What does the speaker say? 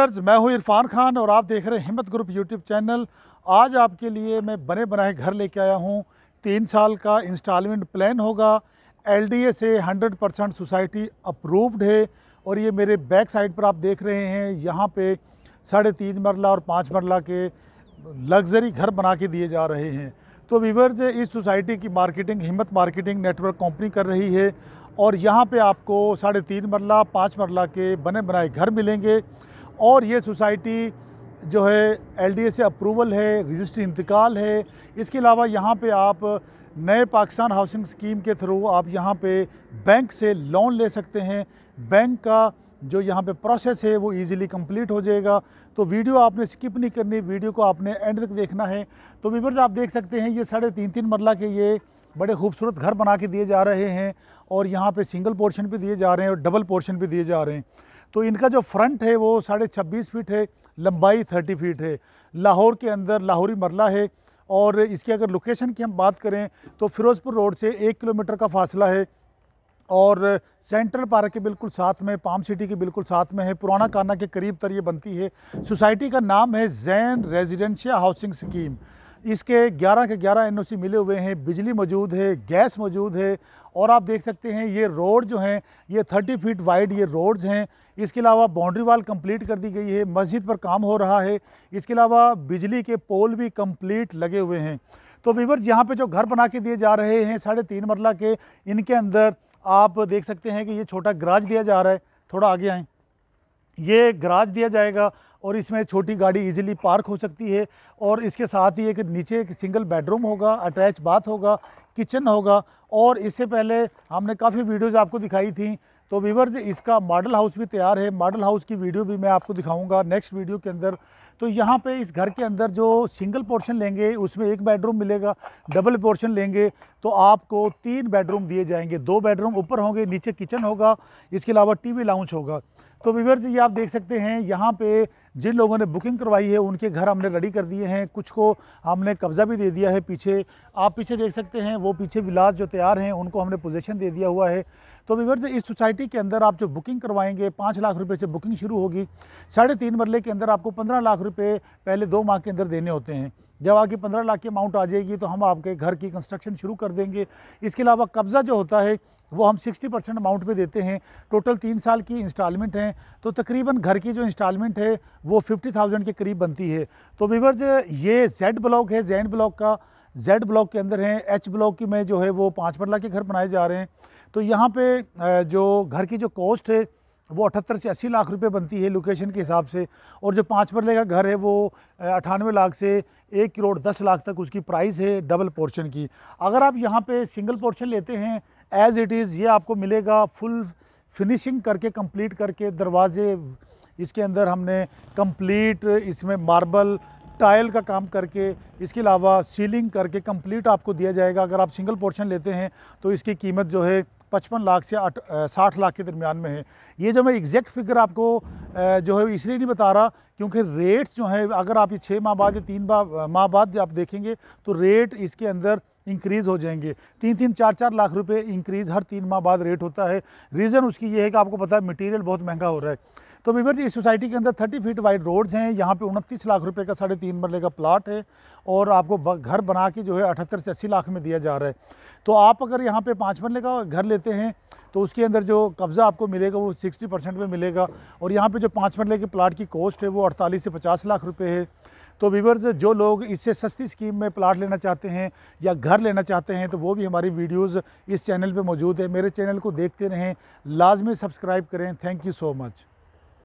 viewers मैं हूं इरफान खान और आप देख रहे हैं हिम्मत ग्रुप यूट्यूब चैनल आज आपके लिए मैं बने बनाए घर लेके आया हूं तीन साल का इंस्टॉलमेंट प्लान होगा एलडीए से 100 परसेंट सोसाइटी अप्रूव्ड है और ये मेरे बैक साइड पर आप देख रहे हैं यहाँ पे साढ़े तीन मरला और पाँच मरला के लग्जरी घर बना के दिए जा रहे हैं तो व्यूअर्स इस सोसाइटी की मार्केटिंग हिम्मत मार्केटिंग नेटवर्क कंपनी कर रही है और यहाँ पे आपको साढ़े तीन मरला पाँच मरला के बने बनाए घर मिलेंगे और ये सोसाइटी जो है एलडीए से अप्रूवल है रजिस्ट्री इंतकाल है इसके अलावा यहाँ पे आप नए पाकिस्तान हाउसिंग स्कीम के थ्रू आप यहाँ पे बैंक से लोन ले सकते हैं बैंक का जो यहाँ पे प्रोसेस है वो इजीली कंप्लीट हो जाएगा तो वीडियो आपने स्किप नहीं करनी वीडियो को आपने एंड तक देखना है तो वीवर्स आप देख सकते हैं ये साढ़े तीन तीन मरला के ये बड़े खूबसूरत घर बना के दिए जा रहे हैं और यहाँ पे सिंगल पोर्शन भी दिए जा रहे हैं और डबल पोर्शन भी दिए जा रहे हैं तो इनका जो फ्रंट है वो साढ़े छब्बीस फीट है लंबाई थर्टी फीट है लाहौर के अंदर लाहौरी मरला है और इसकी अगर लोकेशन की हम बात करें तो फ़िरोज़पुर रोड से एक किलोमीटर का फासला है और सेंट्रल पार्क के बिल्कुल साथ में पाम सिटी के बिल्कुल साथ में है पुराना काना के करीब तर ये बनती है सोसाइटी का नाम है जैन रेजिडेंशिया हाउसिंग स्कीम इसके 11 के 11 एनओसी मिले हुए हैं बिजली मौजूद है गैस मौजूद है और आप देख सकते हैं ये रोड जो हैं ये 30 फीट वाइड ये रोड्स हैं इसके अलावा बाउंड्री वाल कंप्लीट कर दी गई है मस्जिद पर काम हो रहा है इसके अलावा बिजली के पोल भी कंप्लीट लगे हुए हैं तो वीवर यहाँ पर जो घर बना के दिए जा रहे हैं साढ़े तीन मरला के इनके अंदर आप देख सकते हैं कि ये छोटा ग्राज दिया जा रहा है थोड़ा आगे आए ये ग्राज दिया जाएगा और इसमें छोटी गाड़ी इजीली पार्क हो सकती है और इसके साथ ही एक नीचे एक सिंगल बेडरूम होगा अटैच बाथ होगा किचन होगा और इससे पहले हमने काफ़ी वीडियोज़ आपको दिखाई थी तो वीवर्स इसका मॉडल हाउस भी तैयार है मॉडल हाउस की वीडियो भी मैं आपको दिखाऊंगा नेक्स्ट वीडियो के अंदर तो यहाँ पे इस घर के अंदर जो सिंगल पोर्शन लेंगे उसमें एक बेडरूम मिलेगा डबल पोर्शन लेंगे तो आपको तीन बेडरूम दिए जाएंगे दो बेडरूम ऊपर होंगे नीचे किचन होगा इसके अलावा टीवी लाउंज होगा तो व्यूवर्स ये आप देख सकते हैं यहाँ पे जिन लोगों ने बुकिंग करवाई है उनके घर हमने रेडी कर दिए हैं कुछ को हमने कब्ज़ा भी दे दिया है पीछे आप पीछे देख सकते हैं वो पीछे विलास जो तैयार हैं उनको हमने पोजीशन दे दिया हुआ है तो जी इस सोसाइटी के अंदर आप जो बुकिंग करवाएंगे पाँच लाख रुपये से बुकिंग शुरू होगी साढ़े तीन मरले के अंदर आपको पंद्रह लाख रुपये पहले दो माह के अंदर देने होते हैं जब आपकी पंद्रह लाख की अमाउंट आ जाएगी तो हम आपके घर की कंस्ट्रक्शन शुरू कर देंगे इसके अलावा कब्ज़ा जो होता है वो हम 60 परसेंट अमाउंट पे देते हैं टोटल तीन साल की इंस्टॉलमेंट हैं तो तकरीबन घर की जो इंस्टॉलमेंट है वो 50,000 के करीब बनती है तो विवर्ज ये जेड ब्लॉक है जैन ब्लॉक का जेड ब्लॉक के अंदर हैं एच ब्लॉक की में जो है वो पाँच मरला के घर बनाए जा रहे हैं तो यहाँ पर जो घर की जो कॉस्ट है वो अठहत्तर से अस्सी लाख रुपए बनती है लोकेशन के हिसाब से और जो पाँच मरले का घर है वो अठानवे लाख से एक करोड़ दस लाख तक उसकी प्राइस है डबल पोर्शन की अगर आप यहाँ पे सिंगल पोर्शन लेते हैं एज़ इट इज़ ये आपको मिलेगा फुल फिनिशिंग करके कंप्लीट करके दरवाजे इसके अंदर हमने कंप्लीट इसमें मार्बल टाइल का काम करके इसके अलावा सीलिंग करके कंप्लीट आपको दिया जाएगा अगर आप सिंगल पोर्शन लेते हैं तो इसकी कीमत जो है पचपन लाख से साठ लाख के दरमियान में है ये जो मैं एग्जैक्ट फिगर आपको जो है इसलिए नहीं बता रहा क्योंकि रेट्स जो है अगर आप ये छः माह बाद या तीन माह बाद आप देखेंगे तो रेट इसके अंदर इंक्रीज़ हो जाएंगे तीन तीन चार चार लाख रुपए इंक्रीज़ हर तीन माह बाद रेट होता है रीज़न उसकी ये है कि आपको पता है मटेरियल बहुत महंगा हो रहा है तो विवर जी इस सोसाइटी के अंदर थर्टी फीट वाइड रोड्स हैं यहाँ पे उनतीस लाख रुपए का साढ़े तीन मरले का प्लाट है और आपको घर बना के जो है अठहत्तर से अस्सी लाख में दिया जा रहा है तो आप अगर यहाँ पे पाँच मरले का घर लेते हैं तो उसके अंदर जो कब्ज़ा आपको मिलेगा वो सिक्सटी परसेंट में मिलेगा और यहाँ पर जो पाँच मरले के प्लाट की कॉस्ट है वो अड़तालीस से पचास लाख रुपये है तो वीवर्स जो लोग इससे सस्ती स्कीम में प्लाट लेना चाहते हैं या घर लेना चाहते हैं तो वो भी हमारी वीडियोस इस चैनल पे मौजूद है मेरे चैनल को देखते रहें लाजमी सब्सक्राइब करें थैंक यू सो मच